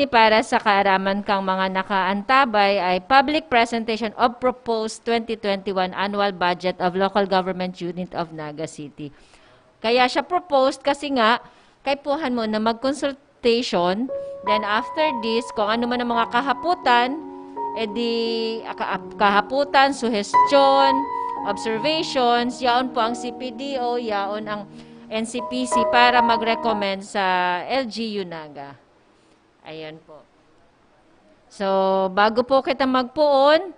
ni para sa kaaraman kang mga nakaantabay ay Public Presentation of Proposed 2021 Annual Budget of Local Government Unit of Naga City. Kaya siya proposed kasi nga, kaipuhan mo na mag-consultation, then after this, kung ano man ang mga kahaputan, edi ah, ah, kahaputan, suhestyon, observations, yaon po ang CPDO, yaon ang NCPC para mag-recommend sa LGU Naga. Ayan po. So, bago po kita magpuon,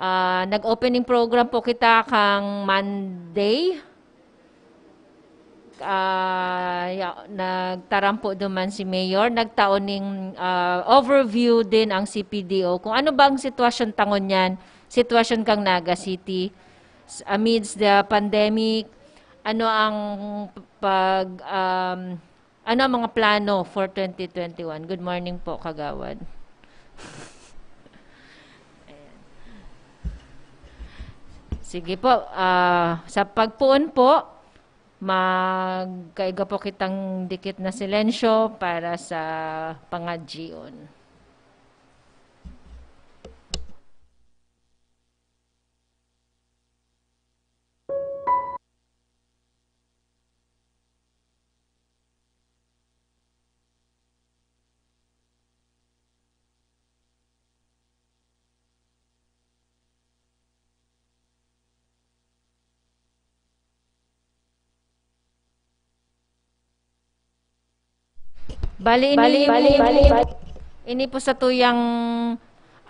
uh, nag-opening program po kita kang Monday. Uh, nagtaram po duman si Mayor. Nagtaoning uh, ah, overview din ang CPDO. Kung ano bang sitwasyon tangon yan, sitwasyon kang Naga City amidst the pandemic, ano ang pag... Um, ano ang mga plano for 2021? Good morning po, Kagawad. Sige po, uh, sa pagpuon po, magkaiga po kitang dikit na silensyo para sa pangadjion. Bali, ini, bali, bali, bali, ini po sa tuyang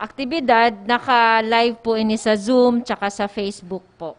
aktibidad, naka-live po ini sa Zoom tsaka sa Facebook po.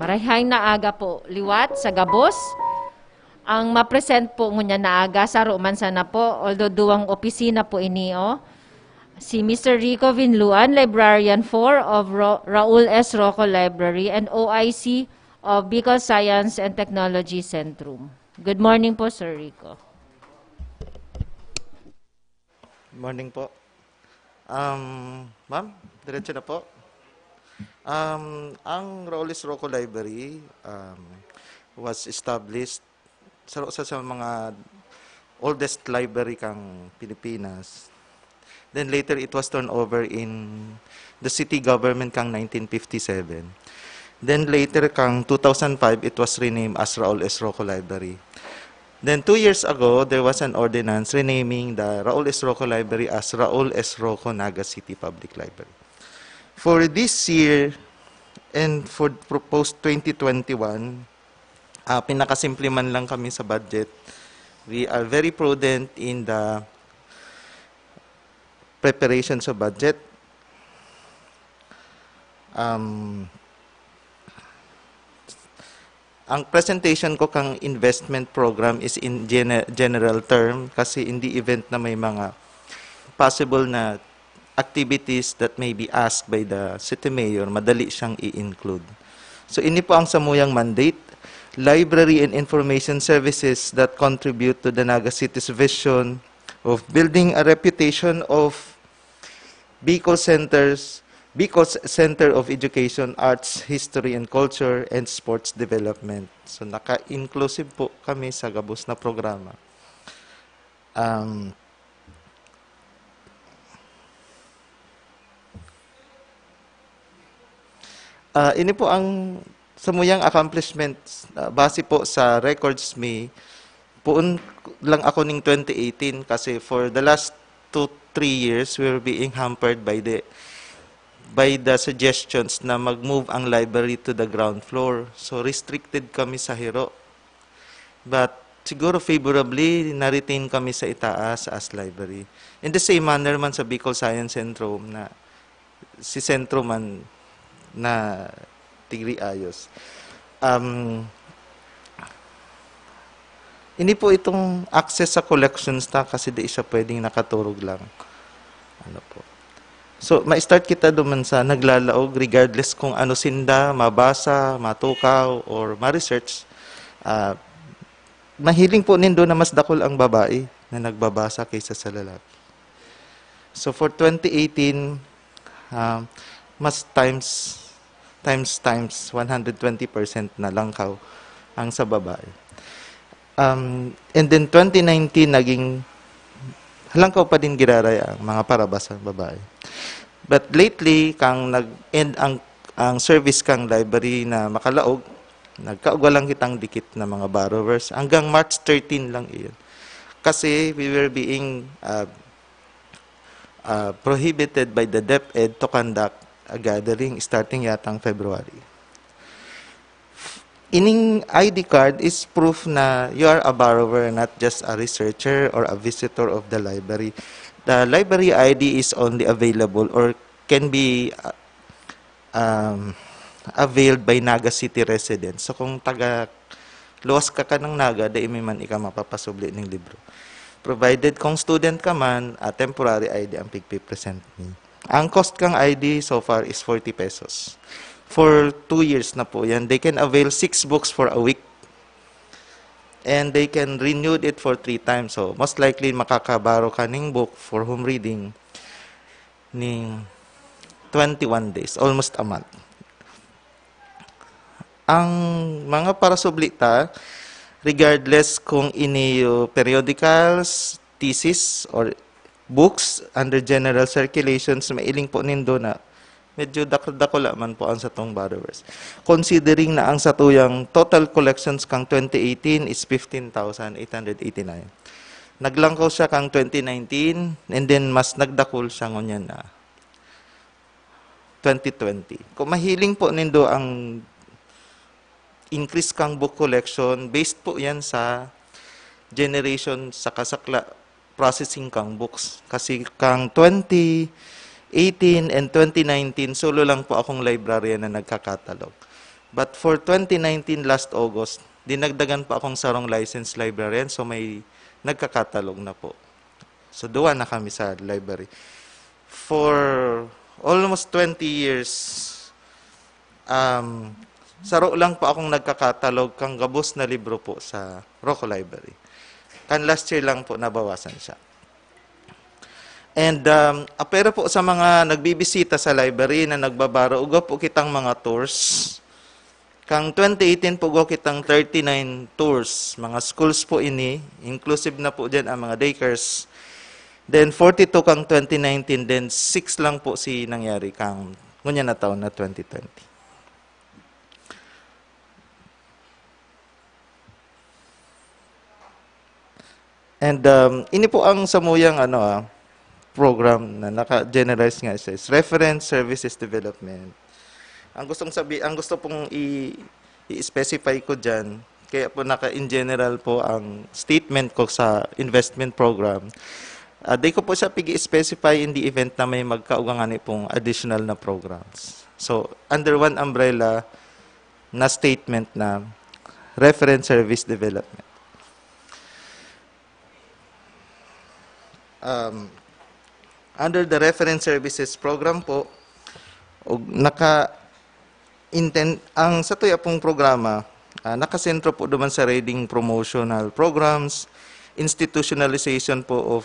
Marayhay na aga po liwat sa gabos. Ang ma-present po ngunya na aga sa Roman sana po, although duwang opisina po inio. Oh. Si Mr. Rico Vinluan, Librarian 4 of Ra Raul S. Rocco Library and OIC of Bicol Science and Technology Centrum. Good morning po, Sir Rico. Good morning po. Um, ma'am, diretso na po. Um, ang Rollis Rocco Library um, was established sa, sa, sa mga oldest library kang Pilipinas. Then later, it was turned over in the city government kang 1957. Then later, kang 2005, it was renamed as Raul S. Rocco Library. Then two years ago, there was an ordinance renaming the Raul S. Rocco Library as Raul S. Rocco Naga City Public Library. For this year and for proposed 2021, uh, pinakasimple man lang kami sa budget. We are very prudent in the preparation sa budget. Um, ang presentation ko kang investment program is in gen general term kasi in the event na may mga possible na activities that may be asked by the city mayor, madali siyang i-include. So ini po ang samuyang mandate, library and information services that contribute to the Naga City's vision of building a reputation of Bicol Centers, Bicol Center of Education, Arts, History and Culture, and Sports Development. So naka-inclusive po kami sa gabos na programa. Um, Uh, ini po ang samuyang accomplishments uh, base po sa records me puon lang ako ning 2018 kasi for the last 2 3 years we were being hampered by the by the suggestions na mag-move ang library to the ground floor. So restricted kami sa Hero. But siguro favorably na kami sa itaas as library. In the same manner man sa Bicol Science Centrum na si Centro man na tigri ayos. Um, ini po itong access sa collections ta kasi di siya pwedeng nakaturog lang. Ano po. So, ma-start kita duman sa naglalaog regardless kung ano sinda, mabasa, matukaw, or ma-research. Uh, mahiling po nindo na mas dakol ang babae na nagbabasa kaysa sa lalaki. So, for 2018, uh, ah, mas times times times 120% na lang kaw ang sa babae. Eh. Um, and then 2019 naging lang kaw pa din giraray ang mga parabas sa babae. Eh. But lately, kang nag-end ang, ang service kang library na makalaog, nagkaugwalang kitang dikit na mga borrowers. Hanggang March 13 lang iyon. Kasi we were being uh, uh, prohibited by the DepEd to conduct a gathering starting yatang February. Ining ID card is proof na you are a borrower, not just a researcher or a visitor of the library. The library ID is only available or can be uh, um, availed by Naga City residents. So kung taga luwas ka ka ng Naga, dahil may man ika mapapasubli ng libro. Provided kung student ka man, a temporary ID ang pigpipresent ni. Ang cost kang ID so far is 40 pesos. For two years na po yan. They can avail six books for a week. And they can renew it for three times. So, most likely, makakabaro ka ng book for home reading ng 21 days, almost a month. Ang mga parasublita, regardless kung ini periodicals, thesis, or books under general circulations, mailing po nindo na medyo dakdakula man po ang sa tong borrowers. Considering na ang satuyang total collections kang 2018 is 15,889. Naglangkaw siya kang 2019 and then mas nagdakol siya ngunyan na 2020. Kung mahiling po nindo ang increase kang book collection, based po yan sa generation sa kasakla processing kang books. Kasi kang 2018 and 2019, solo lang po akong librarian na nagkakatalog. But for 2019 last August, dinagdagan pa akong sarong license librarian so may nagkakatalog na po. So duwa na kami sa library. For almost 20 years, um, saro lang po akong nagkakatalog kang gabos na libro po sa Rocco Library. And last year lang po nabawasan siya. And um, apera ah, po sa mga nagbibisita sa library na nagbabaro, uga po kitang mga tours. Kang 2018 po go kitang 39 tours. Mga schools po ini, inclusive na po dyan ang mga daycares. Then 42 kang 2019, then 6 lang po si nangyari kang ngunya na taon na 2020. And um, ini po ang samuyang ano, ah, program na naka-generalize nga siya. It's Reference Services Development. Ang gustong sabi, ang gusto pong i, i-specify ko diyan, kaya po naka in general po ang statement ko sa investment program. Uh, di ko po siya pigi-specify in the event na may magkaugangan pong additional na programs. So, under one umbrella na statement na reference service development. um, under the reference services program po og naka intent ang sa tuya pong programa uh, nakasentro po duman sa reading promotional programs institutionalization po of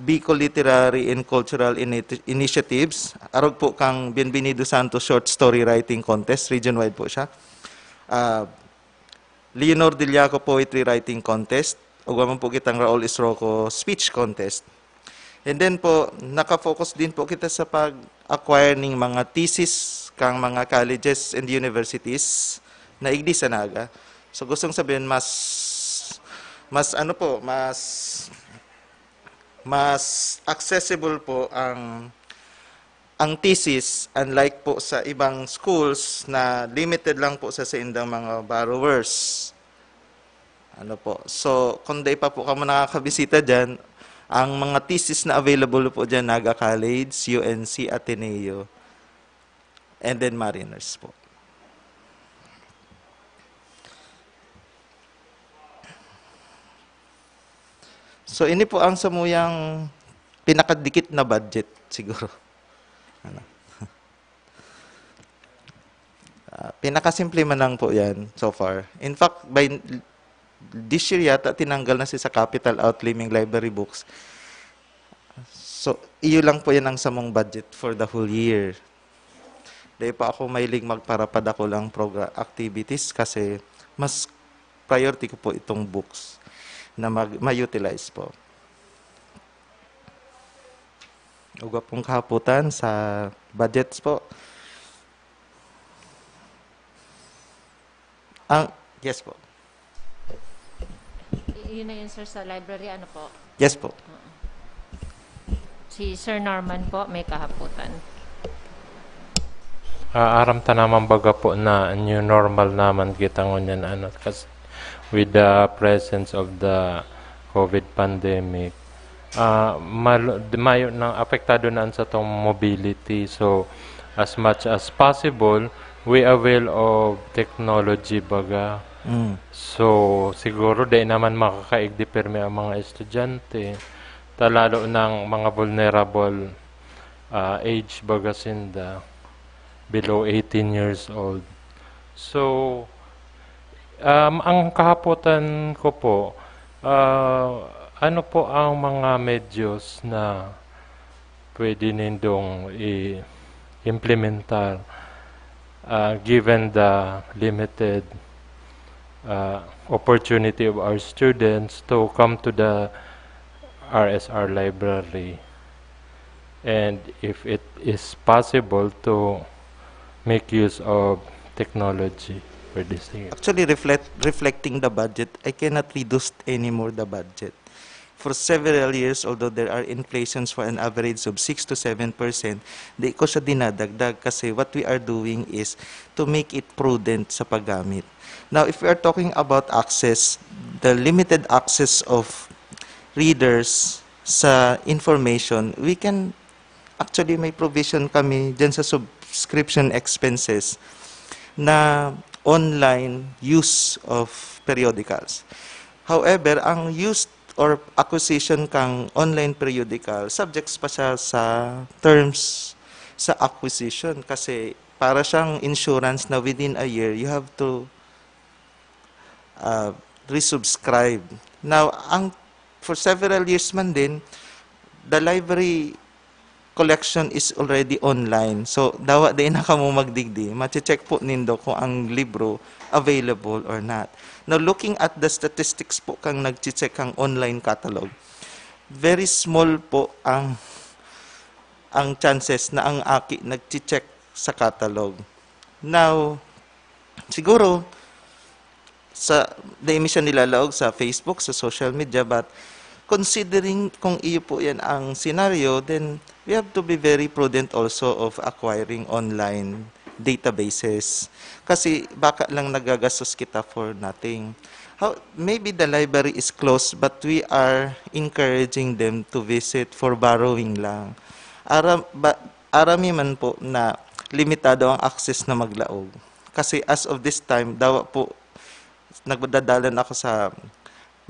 Bicol Literary and Cultural Initi Initiatives. Arog po kang Bienvenido Santos Short Story Writing Contest. Region-wide po siya. Uh, Leonor Dillaco Poetry Writing Contest. Ugwaman po kitang Raul Isroco Speech Contest. And then po, nakafocus din po kita sa pag-acquire ng mga thesis kang mga colleges and universities na igdi sa Naga. So gustong sabihin mas mas ano po, mas mas accessible po ang ang thesis unlike po sa ibang schools na limited lang po sa sa indang mga borrowers. Ano po. So, kung di pa po ka nakakabisita diyan, ang mga thesis na available po dyan, Naga College, UNC, Ateneo, and then Mariners po. So ini po ang samuyang pinakadikit na budget siguro. Ano? uh, pinakasimple man lang po yan so far. In fact, by this year yata tinanggal na siya sa capital outlining library books. So, iyo lang po yan ang samong budget for the whole year. Dahil pa ako mahilig magparapad ako lang program activities kasi mas priority ko po itong books na ma-utilize po. Uga pong kahaputan sa budgets po. Ang, yes po yun na yun, sir, sa library, ano po? Yes po. Si Sir Norman po, may kahaputan. aram ta naman baga po na new normal naman kita ngunyan ano kasi with the presence of the COVID pandemic uh, mal, mayo na apektado na sa tong mobility so as much as possible we avail of technology baga Mm. So, siguro di naman makakaigdi permi ang mga estudyante, talalo ng mga vulnerable uh, age bagasinda, below 18 years old. So, um, ang kahapotan ko po, uh, ano po ang mga medyos na pwede nindong i-implementar uh, given the limited uh, opportunity of our students to come to the RSR library and if it is possible to make use of technology for this thing. Actually, reflect, reflecting the budget, I cannot reduce any more the budget for several years, although there are inflations for an average of 6 to 7%, di ko siya dinadagdag kasi what we are doing is to make it prudent sa paggamit. Now, if we are talking about access, the limited access of readers sa information, we can actually may provision kami dyan sa subscription expenses na online use of periodicals. However, ang use or acquisition kang online periodical, subjects pa siya sa terms sa acquisition kasi para siyang insurance na within a year, you have to uh, resubscribe. Now, ang, for several years man din, the library collection is already online. So, dawa din na ka mo magdigdi. Mache-check po nindo kung ang libro available or not. Now, looking at the statistics po kang nag-check ang online catalog, very small po ang ang chances na ang aki nag-check sa catalog. Now, siguro, sa dami siya nilalaog sa Facebook, sa social media, but considering kung iyo po yan ang scenario, then we have to be very prudent also of acquiring online databases. Kasi baka lang nagagastos kita for nothing. How, maybe the library is closed but we are encouraging them to visit for borrowing lang. Aram, ba, arami man po na limitado ang access na maglaog. Kasi as of this time, daw po nagdadalan ako sa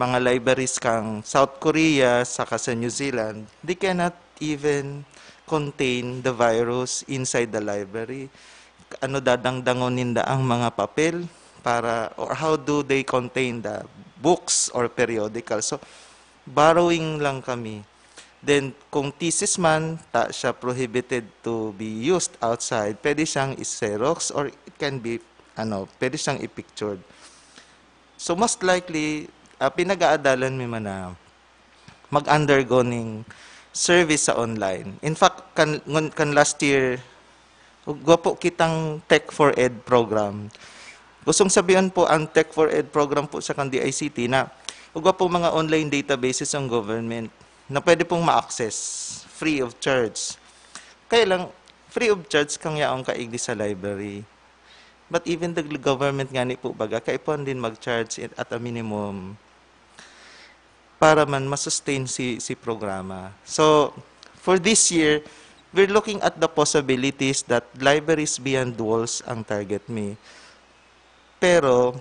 mga libraries kang South Korea, saka sa New Zealand, they cannot even contain the virus inside the library ano dadangdangonin da ang mga papel para or how do they contain the books or periodical. So borrowing lang kami. Then kung thesis man, ta siya prohibited to be used outside. Pwede siyang i-xerox or it can be ano, pwede siyang i-pictured. So most likely, uh, pinag-aadalan mi man na mag undergoing service sa online. In fact, kan, kan last year, Gwapo kitang Tech for Ed program. Gustong sabihan po ang Tech for Ed program po sa kandi ICT na ugwa po mga online databases ng government na pwede pong ma-access free of charge. Kaya lang, free of charge kang yaong kaigdi sa library. But even the government nga ni po baga, kaipon din mag-charge at a minimum para man ma-sustain si, si programa. So, for this year, we're looking at the possibilities that libraries beyond walls ang target me. Pero,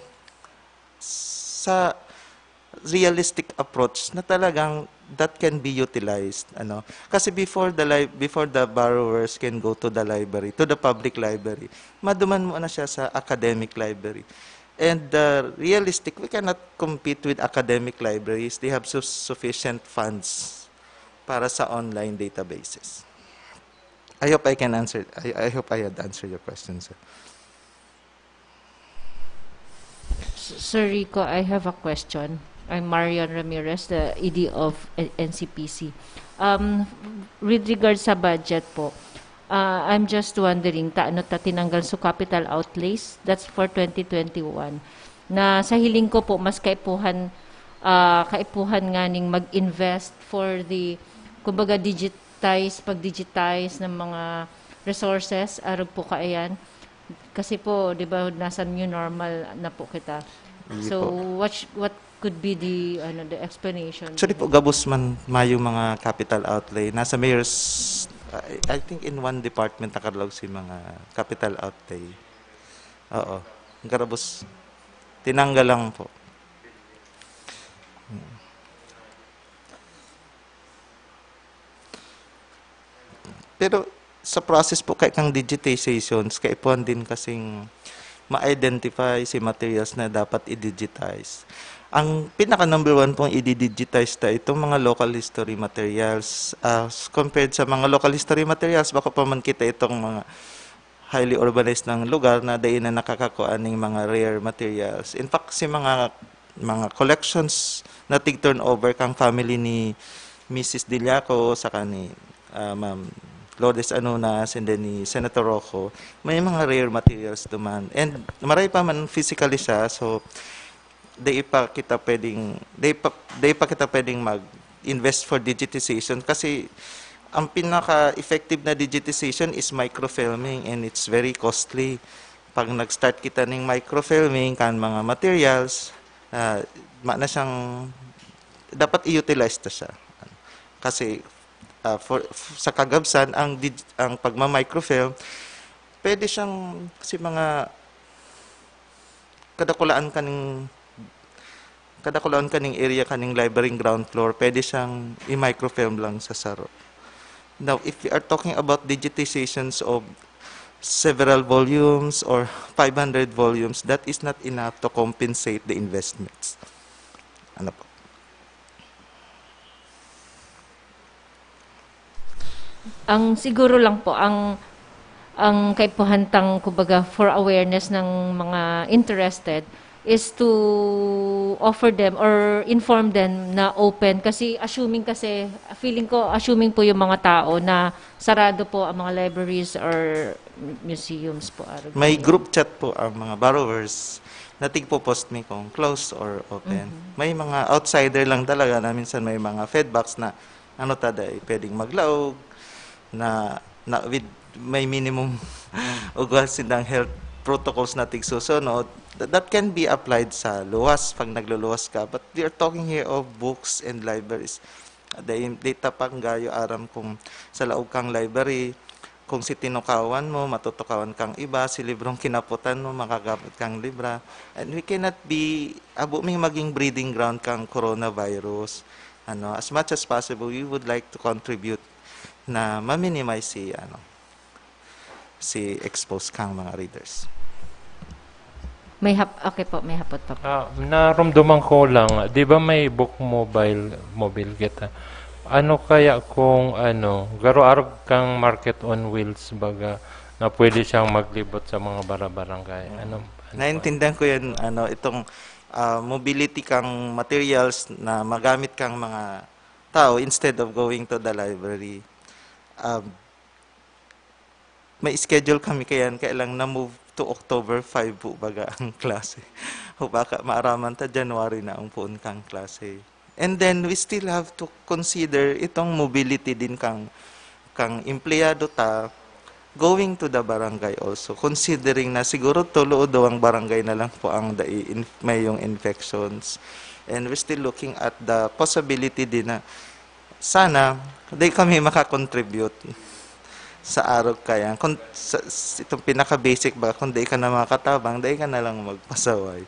sa realistic approach na talagang that can be utilized ano kasi before the li- before the borrowers can go to the library to the public library maduman mo na siya sa academic library and the uh, realistic we cannot compete with academic libraries they have su- sufficient funds para sa online databases I hope I can answer. I, I hope I had answered your question, sir. Sir Rico, I have a question. I'm Marion Ramirez, the ED of NCPC. Um, with regard sa budget po, uh, I'm just wondering, taano ta tinanggal so capital outlays? That's for 2021. Na sa hiling ko po, mas kaipuhan, uh, kaipuhan nga ning mag-invest for the, kumbaga, digital digitize, pag-digitize ng mga resources, arog po ka ayan. Kasi po, di ba, nasa new normal na po kita. Hindi so, po. what, what could be the ano the explanation? Actually po, gabos man mayo mga capital outlay. Nasa mayor's, I, think in one department nakarlaw si mga capital outlay. Oo. Ang karabos, tinanggal lang po. Pero sa process po kay kang digitization, kay po din kasing ma-identify si materials na dapat i-digitize. Ang pinaka number one pong i-digitize ta itong mga local history materials. As compared sa mga local history materials, baka pa man kita itong mga highly urbanized ng lugar na dahil na nakakakuan ng mga rare materials. In fact, si mga mga collections na tig turnover kang family ni Mrs. Dillaco sa kani uh, ah, Ma'am Lourdes Anunas and then ni Senator Rocco, may mga rare materials duman. And maray pa man physically siya, so di pa kita pwedeng, di pa, di pa kita pwedeng mag-invest for digitization kasi ang pinaka-effective na digitization is microfilming and it's very costly. Pag nag-start kita ng microfilming, kan mga materials, uh, na siyang, dapat i-utilize ta siya. Kasi uh, for, sa kagabsan ang ang pagma-microfilm pwede siyang kasi mga kadakulaan kaning kadakulaan kaning area kaning library ground floor pwede siyang i-microfilm lang sa saro now if we are talking about digitizations of several volumes or 500 volumes, that is not enough to compensate the investments. Ano po? ang siguro lang po ang ang kaipuhantang kumbaga for awareness ng mga interested is to offer them or inform them na open kasi assuming kasi feeling ko assuming po yung mga tao na sarado po ang mga libraries or museums po araw may group chat po ang mga borrowers na tigpo-post me kung close or open mm-hmm. may mga outsider lang talaga na minsan may mga feedbacks na ano tada eh, pwedeng maglaog na, na with may minimum mm. ugwasin ng health protocols na tigsusunod, that, that can be applied sa luwas pag nagluluwas ka. But we are talking here of books and libraries. Dahil data pang gayo aram kung sa laog kang library, kung si tinukawan mo, matutukawan kang iba, si librong kinaputan mo, makagamit kang libra. And we cannot be, abo may maging breeding ground kang coronavirus. Ano, as much as possible, we would like to contribute na ma-minimize si ano si exposed kang mga readers. May hap okay po, may hapot po. Ah, naramdaman ko lang, 'di ba may book mobile mobile kita. Ah? Ano kaya kung ano, garo arog kang market on wheels baga na pwede siyang maglibot sa mga barabarangay. Mm. Ano? ano Naintindihan ko 'yan ano itong uh, mobility kang materials na magamit kang mga tao instead of going to the library um, may schedule kami kaya kailang na-move to October 5 po baga ang klase. o baka maaraman ta January na ang puon kang klase. And then we still have to consider itong mobility din kang kang empleyado ta going to the barangay also considering na siguro tulo daw ang barangay na lang po ang da may yung infections and we're still looking at the possibility din na sana di kami makakontribute sa araw kaya. Kung, sa, itong pinaka-basic ba, kung di ka na makatabang, di ka na lang magpasaway.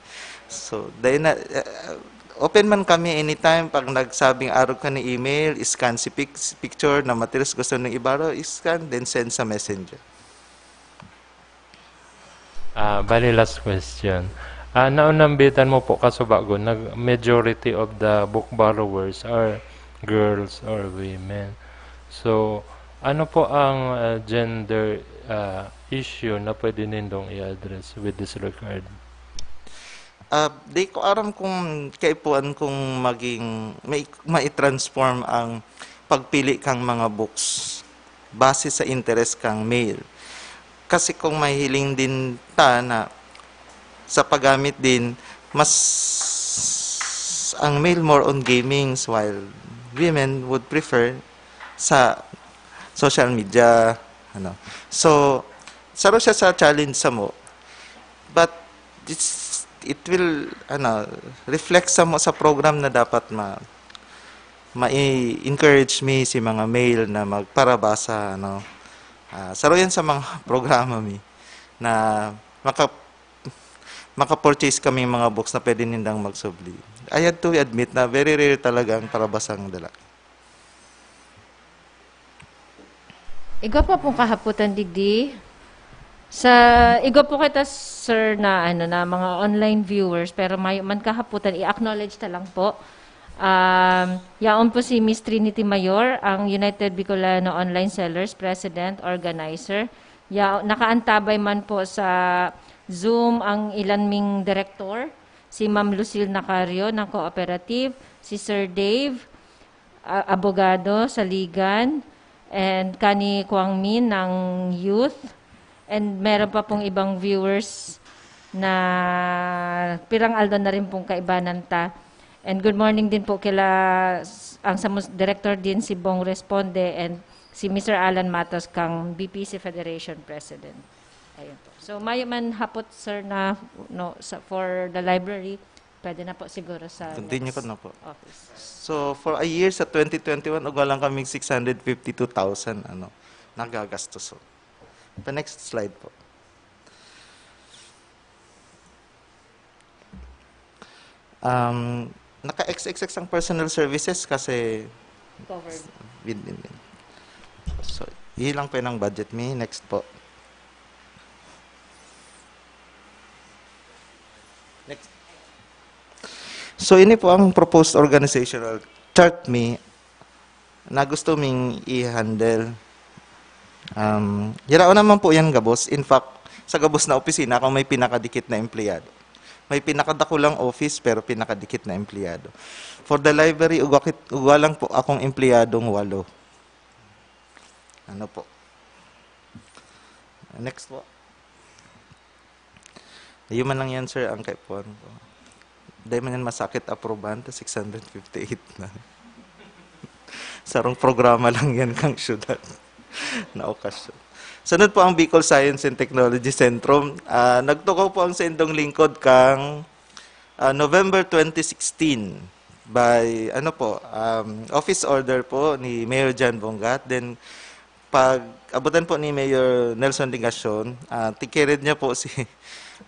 So, di na, uh, open man kami anytime pag nagsabing araw ka ng email, scan si pic, picture na materials gusto ng ibaro, scan, then send sa messenger. Ah, uh, bali last question. Ah, uh, naunambitan mo po kasubago, nag majority of the book borrowers are girls or women. So, ano po ang uh, gender uh, issue na pwede nindong i-address with this regard? Uh, di ko aram kung kaipuan kung maging may, mai-transform ang pagpili kang mga books base sa interest kang male. Kasi kung mahiling din ta na sa paggamit din, mas ang male more on gaming while women would prefer sa social media. Ano. So, saro siya sa challenge sa mo. But, it's, it will ano, reflect sa mo sa program na dapat ma ma-encourage me si mga male na magparabasa ano uh, ah, saro yan sa mga programa mi na maka maka-purchase kami mga books na pwede nindang magsubli. I had to admit na very rare talaga ang parabasang dala. Igwa pa pong kahaputan, Digdi. Sa, igwa po kita, sir, na, ano, na mga online viewers, pero may man kahaputan, i-acknowledge ta lang po. Um, yaon po si Miss Trinity Mayor, ang United Bicolano Online Sellers President, Organizer. Ya, nakaantabay man po sa Zoom ang ilan ming director si Ma'am Lucille Nacario ng Cooperative, si Sir Dave, uh, abogado sa Ligan, and Kani Kwang Min ng Youth, and meron pa pong ibang viewers na pirang aldo na rin pong kaibanan ta. And good morning din po kila ang director din si Bong Responde and si Mr. Alan Matos kang BPC Federation President. Ayun po. So may man hapot sir na no sa, for the library, pwede na po siguro sa Continue ko na po. Office. So for a year sa 2021 ug lang kaming 652,000 ano nagagastos. Oh. So. The next slide po. Um, naka-XXX ang personal services kasi covered. Within. So, yun lang po yung budget me. Next po. So ini po ang proposed organizational chart me na gusto ming i-handle. Um, Yarao naman po yan, Gabos. In fact, sa Gabos na opisina, ako may pinakadikit na empleyado. May pinakadakulang office, pero pinakadikit na empleyado. For the library, ugwakit, ugwalang po akong empleyadong walo. Ano po? Next po. Ayun man lang yan, sir, ang kaipuan ko. Dahil man yan masakit aproban, 658 na. Sarong programa lang yan kang syudad na okasyon. Sunod po ang Bicol Science and Technology Centrum. Uh, nagtukaw po ang sendong lingkod kang uh, November 2016 by ano po um, office order po ni Mayor Jan Bongat then pag abutan po ni Mayor Nelson Lingacion uh, ah, tikirid niya po si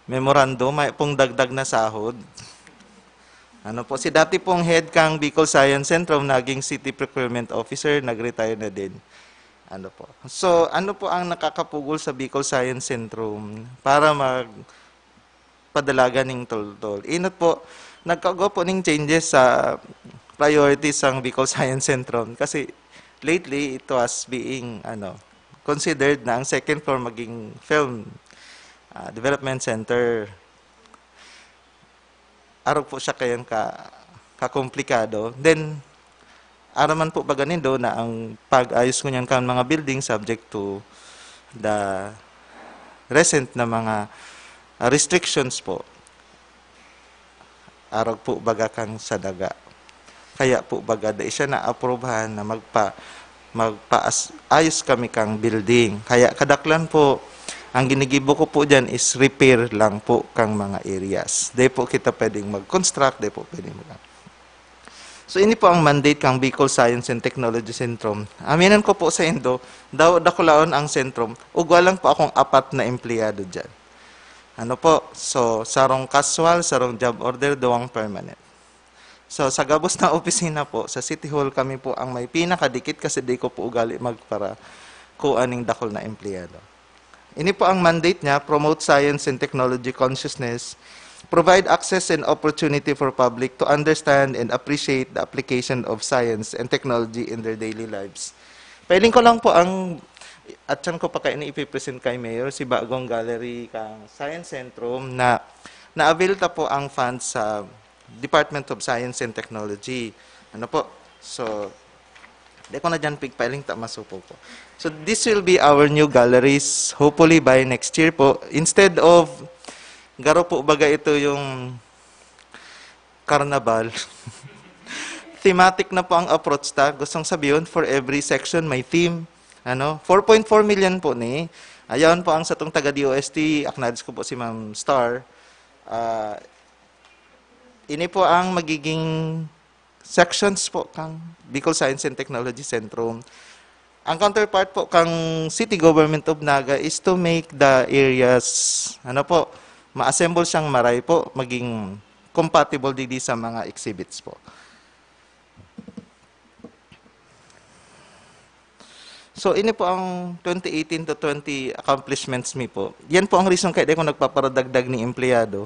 memorandum may pong dagdag na sahod ano po, si dati pong head kang Bicol Science Centrum, naging city procurement officer, nag-retire na din. Ano po. So, ano po ang nakakapugol sa Bicol Science Centrum para mag padalaga ning tol-tol? Inot po, nagkago po ng changes sa priorities ang Bicol Science Centrum kasi lately it was being ano considered na ang second floor maging film uh, development center araw po siya kayang ka, kakomplikado. Then, araw ano man po ba ganin do na ang pag-ayos ko niyan kan mga building subject to the recent na mga uh, restrictions po. Araw po baga kang sa Kaya po baga da siya na approvehan na magpa magpaayos kami kang building. Kaya kadaklan po ang ginigibo ko po dyan is repair lang po kang mga areas. Di po kita pwedeng mag-construct, di po pwedeng mag So ini po ang mandate kang Bicol Science and Technology Centrum. Aminan ko po sa Indo, daw dakulaon ang sentrum, ugwa lang po akong apat na empleyado dyan. Ano po? So, sarong casual, sarong job order, duwang permanent. So, sa gabos na opisina po, sa City Hall kami po ang may pinakadikit kasi di ko po ugali magpara kuaning dakol na empleyado. Ini po ang mandate niya, promote science and technology consciousness, provide access and opportunity for public to understand and appreciate the application of science and technology in their daily lives. Pailing ko lang po ang at saan ko pa kayo ipipresent kay Mayor si Bagong Gallery kang Science Centrum na na-avail ta po ang funds sa Department of Science and Technology. Ano po? So, di ko na dyan pigpiling ta masupo po. So this will be our new galleries hopefully by next year po. Instead of garo po baga ito yung carnival. Thematic na po ang approach ta. Gustong sabihin for every section may theme. Ano? 4.4 million po ni. Ayon po ang sa tong taga DOST, acknowledge ko po si Ma'am Star. Uh, ini po ang magiging sections po kang Bicol Science and Technology Centrum. Ang counterpart po kang City Government of Naga is to make the areas, ano po, ma-assemble siyang maray po, maging compatible din sa mga exhibits po. So, ini po ang 2018 to 20 accomplishments mi po. Yan po ang reason kaya ko nagpaparadagdag ni empleyado.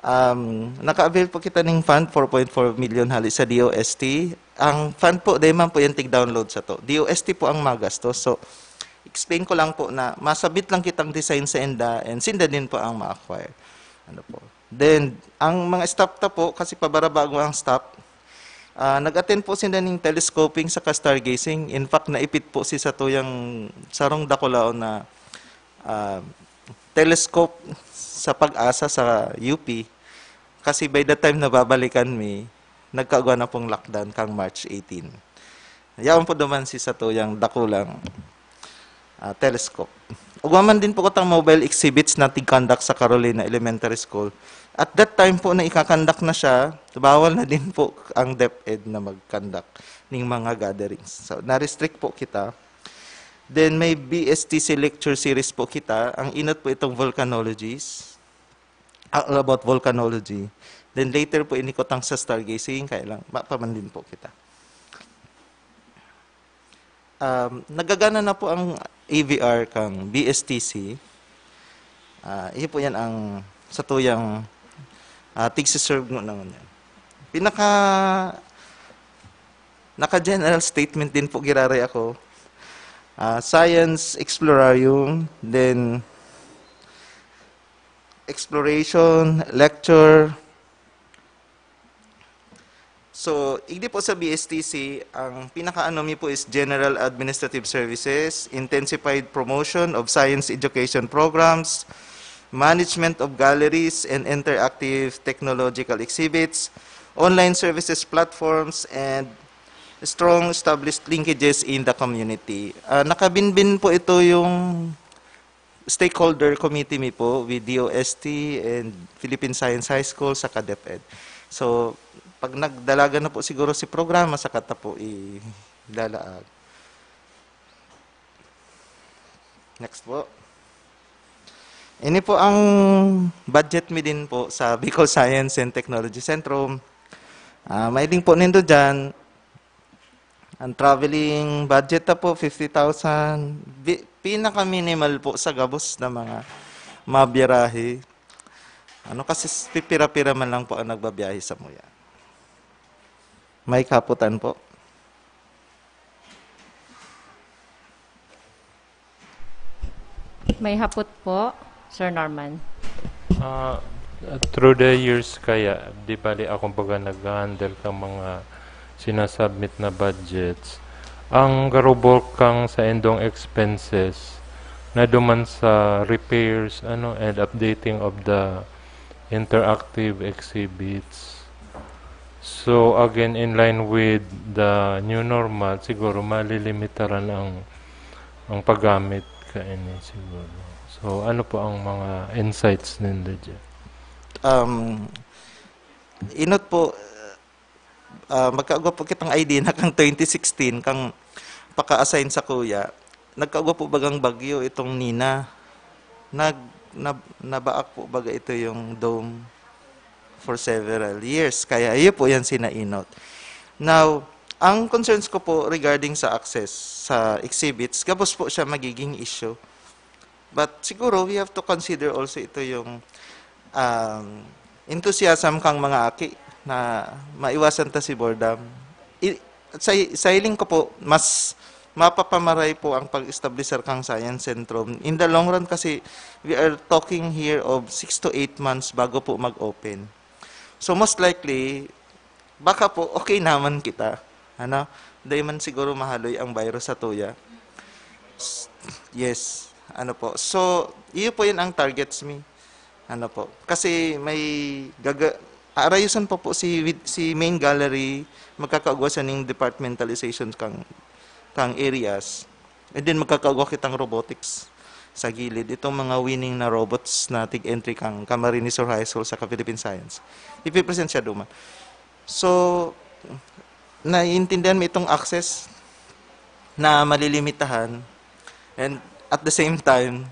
Um, naka-avail po kita ng fund, 4.4 million hali sa DOST. Ang fund po, dahil po yung take-download sa to. DOST po ang magastos. So, explain ko lang po na masabit lang kitang design sa ENDA and SINDA din po ang ma-acquire. Ano po. Then, ang mga staff ta po, kasi pabarabago ang staff, uh, nag-attend po sila ng telescoping sa stargazing. In fact, naipit po si sa to yung sarong dakulaon na uh, telescope sa pag-asa sa UP. Kasi by the time nababalikan mi, nagkaagawa na pong lockdown kang March 18. Yaon po duman si sa tuyang dakulang uh, telescope. Ugaman din po ko tang mobile exhibits na tigkandak sa Carolina Elementary School. At that time po na ikakandak na siya, bawal na din po ang DepEd na magkandak ng mga gatherings. So, na-restrict po kita. Then may BSTC lecture series po kita. Ang inat po itong volcanologies. Ah, all about volcanology. Then later po inikotang sa stargazing, kaya lang, mapaman din po kita. Um, nagagana na po ang AVR kang BSTC. Uh, ah, iyo po yan ang sa tuyang uh, ah, tig-serve mo na yan. Pinaka naka-general statement din po giraray ako. Uh, Science yung then exploration, lecture. So, hindi po sa BSTC, ang pinaka-anomi po is General Administrative Services, Intensified Promotion of Science Education Programs, Management of Galleries and Interactive Technological Exhibits, Online Services Platforms, and strong established linkages in the community. Uh, nakabinbin po ito yung stakeholder committee mi po with DOST and Philippine Science High School sa CADEPED. So, pag nagdalaga na po siguro si programa, sa kata po ilalaag. Next po. Ini po ang budget mi din po sa Bicol Science and Technology Centrum. Uh, ah, din po nindo dyan, ang traveling budget na po, 50,000 pinaka-minimal po sa gabos na mga mabirahe. Ano kasi pipira-pira man lang po ang nagbabiyahe sa muya. May kaputan po. May haput po, Sir Norman. Uh, through the years kaya, di bali ako baga nag-handle ka mga sinasubmit na budgets ang garobol kang sa endong expenses na duman sa repairs ano and updating of the interactive exhibits. So again in line with the new normal siguro malilimitaran ang ang paggamit kaini siguro. So ano po ang mga insights ninyo Um inot po uh, ah, magkaagwa po kitang ID na kang 2016 kang paka-assign sa kuya. Nagkaagwa po bagang bagyo itong Nina. Nag na, nabaak po baga ito yung dome for several years. Kaya iyo po yan sinainot. Now, ang concerns ko po regarding sa access sa exhibits, kapos po siya magiging issue. But siguro we have to consider also ito yung um, enthusiasm kang mga aki na maiwasan ta si boredom. I, sa, sa hiling ko po, mas mapapamaray po ang pag establisher kang science centrum. In the long run kasi, we are talking here of 6 to 8 months bago po mag-open. So most likely, baka po okay naman kita. Ano? Dahil man siguro mahaloy ang virus sa tuya. Yes. Ano po. So, iyo po yun ang targets me. Ano po. Kasi may gaga Arayusan pa po si, si main gallery, magkakaagawa sa ning departmentalization kang, kang areas. And then magkakaagawa kitang robotics sa gilid. Itong mga winning na robots na tig-entry kang Camarines or High School sa Philippine Science. Ipipresent siya duma. So, naiintindihan mo itong access na malilimitahan and at the same time,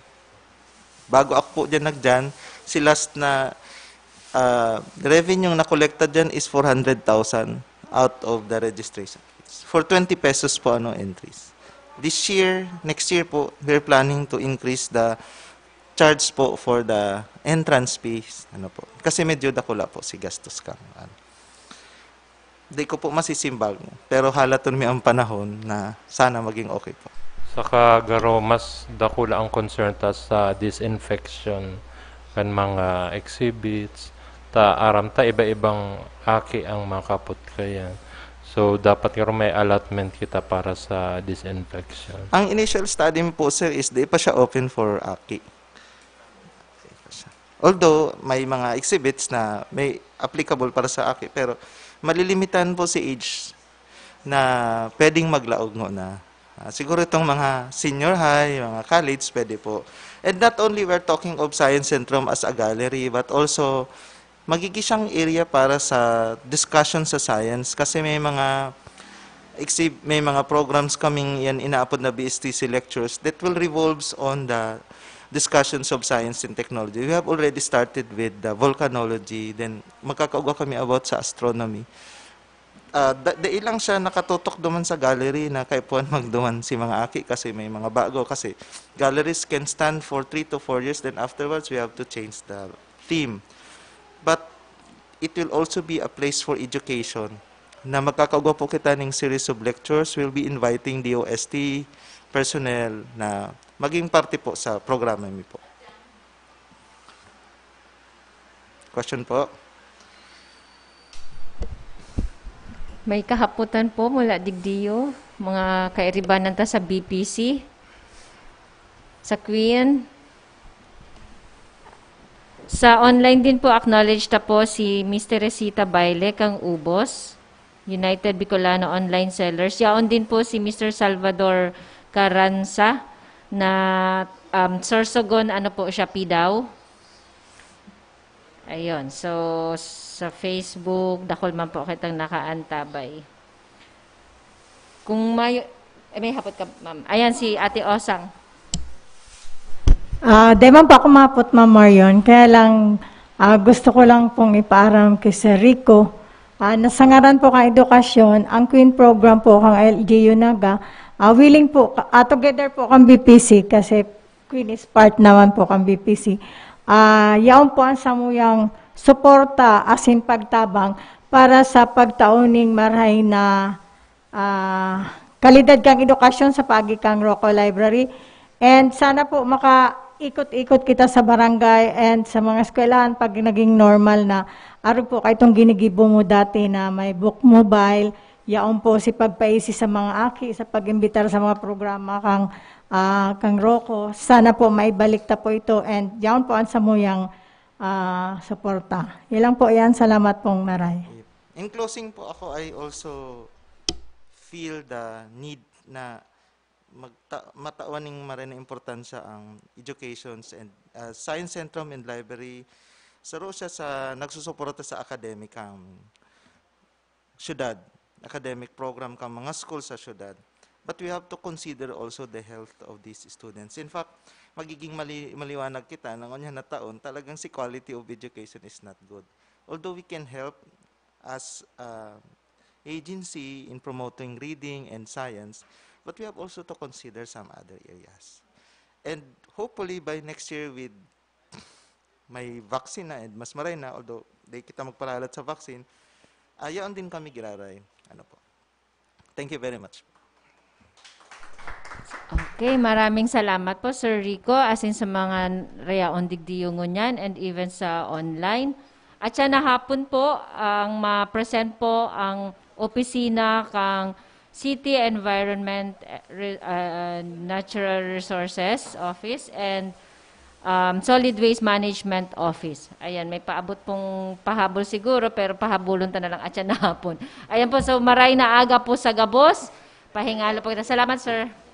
bago ako po dyan nagdyan, si last na uh, revenue na collected dyan is 400,000 out of the registration fees. For 20 pesos po ano entries. This year, next year po, we're planning to increase the charge po for the entrance fees. Ano po. Kasi medyo dakula po si gastos kang. Ano. Di ko po masisimbag. Pero halaton mi ang panahon na sana maging okay po. Saka garo, mas dakula ang concern ta sa disinfection kan mga exhibits, ta aramta iba-ibang aki ang makapot kaya. So, dapat nga may allotment kita para sa disinfection. Ang initial study po, sir, is di pa siya open for aki. Although, may mga exhibits na may applicable para sa aki, pero malilimitan po si age na pwedeng maglaog mo na. Uh, siguro itong mga senior high, mga college, pwede po. And not only we're talking of Science Centrum as a gallery, but also magigisang area para sa discussion sa science kasi may mga exib may mga programs coming yan inaapod na BSTC lectures that will revolves on the discussions of science and technology. We have already started with the volcanology, then magkakauga kami about sa astronomy. Uh, da- dahil siya nakatutok duman sa gallery na kay magduman si mga aki kasi may mga bago kasi galleries can stand for 3 to 4 years then afterwards we have to change the theme but it will also be a place for education na magkakagawa po kita ng series of lectures. We'll be inviting DOST personnel na maging parte po sa programa mi po. Question po? May kahaputan po mula Digdio, mga kairibanan ta sa BPC, sa Queen, sa online din po, acknowledge ta po si Mr. Resita Baile, kang Ubos, United Bicolano Online Sellers. Yaon din po si Mr. Salvador Caranza, na um, Sorsogon, ano po siya, Pidaw. Ayun, so sa Facebook, dakol man po kitang nakaantabay. Kung may, eh, may hapot ka, ma'am. Ayan, si Ate Osang. Uh, man pa kumapot, Ma'am Marion. Kaya lang, uh, gusto ko lang pong iparam kay Sir Rico. Uh, nasangaran po kang edukasyon, ang Queen Program po kang LGU Naga. Uh, willing po, uh, together po kang BPC kasi Queen is part naman po kang BPC. Uh, yaon po ang samuyang suporta as in pagtabang para sa pagtauning marhay na uh, kalidad kang edukasyon sa Pagi Kang Rocco Library. And sana po maka ikot-ikot kita sa barangay and sa mga eskwelahan pag naging normal na araw po kay itong ginigibo mo dati na may book mobile, yaon po si pagpaisi sa mga aki, sa pag sa mga programa kang, uh, kang Roko. Sana po maibalik ta po ito and yaon po ang samuyang uh, suporta. Ilang po yan, salamat pong maray. In closing po ako, I also feel the need na magta- mataawaning marina importansya ang education and uh, science centrum and library saro siya sa nagsusuporta sa academic ang um, syudad academic program ka mga school sa syudad but we have to consider also the health of these students in fact magiging mali- maliwanag kita nang unya na taon talagang si quality of education is not good although we can help as uh, agency in promoting reading and science But we have also to consider some other areas. And hopefully by next year with may vaccine na and mas maray na, although di kita magpalalat sa vaccine, ayaw din kami giraray. Ano po. Thank you very much. Okay, maraming salamat po Sir Rico as in sa mga rayaon digdiyungon yan and even sa online. At siya na hapon po ang ma-present po ang opisina kang City Environment uh, uh, Natural Resources Office and um, Solid Waste Management Office. Ayan, may paabot pong pahabol siguro, pero pahabulon ta na lang at na hapon. Ayan po, so maray na aga po sa Gabos. Pahingalo po kita. Salamat, sir.